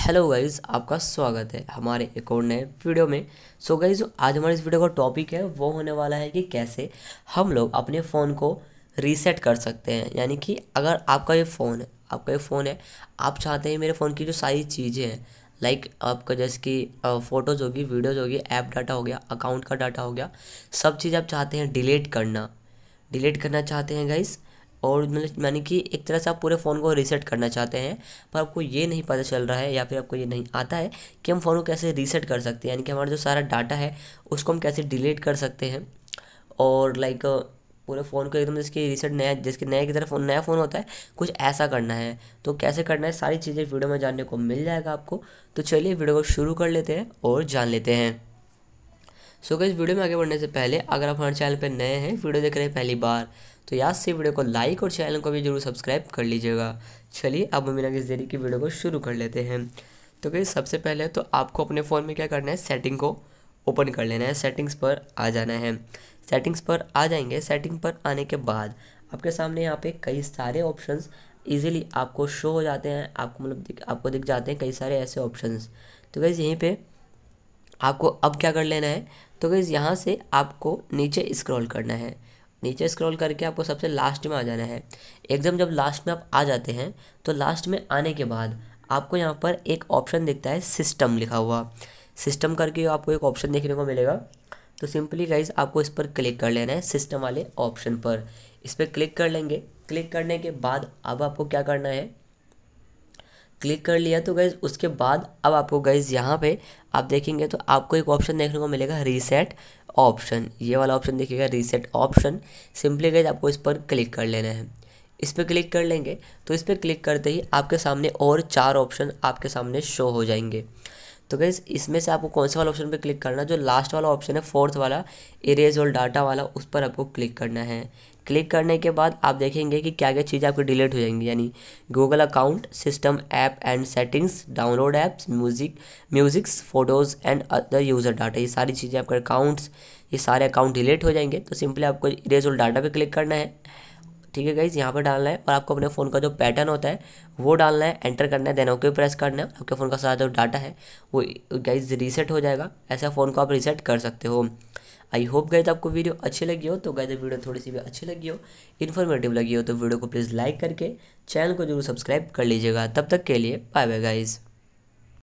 hello guys आपका स्वागत है हमारे एक और नए वीडियो में सो so गाइज आज हमारे इस वीडियो का टॉपिक है वो होने वाला है कि कैसे हम लोग अपने फ़ोन को रीसेट कर सकते हैं यानी कि अगर आपका ये फ़ोन है आपका ये फ़ोन है आप चाहते हैं मेरे फ़ोन की जो सारी चीज़ें हैं लाइक आपका जैसे कि फ़ोटोज़ होगी वीडियोज़ होगी ऐप डाटा हो गया अकाउंट का डाटा हो गया सब चीज़ आप चाहते हैं डिलीट करना डिलीट करना चाहते हैं गाइज़ और मतलब यानी कि एक तरह से आप पूरे फ़ोन को रीसेट करना चाहते हैं पर आपको ये नहीं पता चल रहा है या फिर आपको ये नहीं आता है कि हम फ़ोन को कैसे रीसेट कर सकते हैं यानी कि हमारा जो सारा डाटा है उसको हम कैसे डिलीट कर सकते हैं और लाइक पूरे फ़ोन को एकदम जिसकी रीसेट नया जिसके नए की तरफ़ नया फ़ोन होता है कुछ ऐसा करना है तो कैसे करना है सारी चीज़ें वीडियो में जानने को मिल जाएगा आपको तो चलिए वीडियो को शुरू कर लेते हैं और जान लेते हैं सो so, इस वीडियो में आगे बढ़ने से पहले अगर आप हमारे चैनल पर नए हैं वीडियो देख रहे हैं पहली बार तो याद से वीडियो को लाइक और चैनल को भी जरूर सब्सक्राइब कर लीजिएगा चलिए अब मीना देरी की वीडियो को शुरू कर लेते हैं तो कहीं सबसे पहले तो आपको अपने फ़ोन में क्या करना है सेटिंग को ओपन कर लेना है सेटिंग्स पर आ जाना है सेटिंग्स पर आ जाएंगे सेटिंग पर आने के बाद आपके सामने यहाँ पे कई सारे ऑप्शंस इजीली आपको शो हो जाते हैं आपको मतलब आपको दिख जाते हैं कई सारे ऐसे ऑप्शंस तो गैस यहीं पे आपको अब क्या कर लेना है तो गैस यहाँ से आपको नीचे स्क्रॉल करना है नीचे स्क्रॉल करके आपको सबसे लास्ट में आ जाना है एकदम जब लास्ट में आप आ जाते हैं तो लास्ट में आने के बाद आपको यहाँ पर एक ऑप्शन दिखता है सिस्टम लिखा हुआ सिस्टम करके आपको एक ऑप्शन देखने को मिलेगा तो सिंपली गाइज आपको इस पर क्लिक कर लेना है सिस्टम वाले ऑप्शन पर इस पर क्लिक कर लेंगे क्लिक करने के बाद अब आपको क्या करना है क्लिक कर लिया तो गैज़ उसके बाद अब आपको गैज़ यहाँ पे आप देखेंगे तो आपको एक ऑप्शन देखने को मिलेगा रीसेट ऑप्शन ये वाला ऑप्शन देखिएगा रीसेट ऑप्शन सिंपली गैज़ आपको इस पर क्लिक कर लेना है इस पर क्लिक कर लेंगे तो इस पर क्लिक करते ही आपके सामने और चार ऑप्शन आपके सामने शो हो जाएंगे तो गैस इसमें से आपको कौन से वाला ऑप्शन पे क्लिक करना है जो लास्ट वाला ऑप्शन है फोर्थ वाला इरेज और डाटा वाला उस पर आपको क्लिक करना है क्लिक करने के बाद आप देखेंगे कि क्या क्या चीज़ें आपकी डिलीट हो जाएंगी यानी Google account system app and settings download apps music musics photos and other user data ये सारी चीज़ें आपके अकाउंट्स ये सारे अकाउंट डिलीट हो जाएंगे तो सिंपली आपको इरेज ऑल डाटा पे क्लिक करना है ठीक है गाइज यहाँ पर डालना है और आपको अपने फ़ोन का जो पैटर्न होता है वो डालना है एंटर करना है देन ओके प्रेस करना है आपके फ़ोन का सारा जो डाटा है वो गाइज रीसेट हो जाएगा ऐसा फ़ोन को आप रीसेट कर सकते हो आई होप गए आपको वीडियो अच्छी लगी हो तो गए वीडियो थोड़ी सी भी अच्छी लगी हो इन्फॉर्मेटिव लगी हो तो वीडियो को प्लीज़ लाइक करके चैनल को जरूर सब्सक्राइब कर लीजिएगा तब तक के लिए बाय बाय गाइज़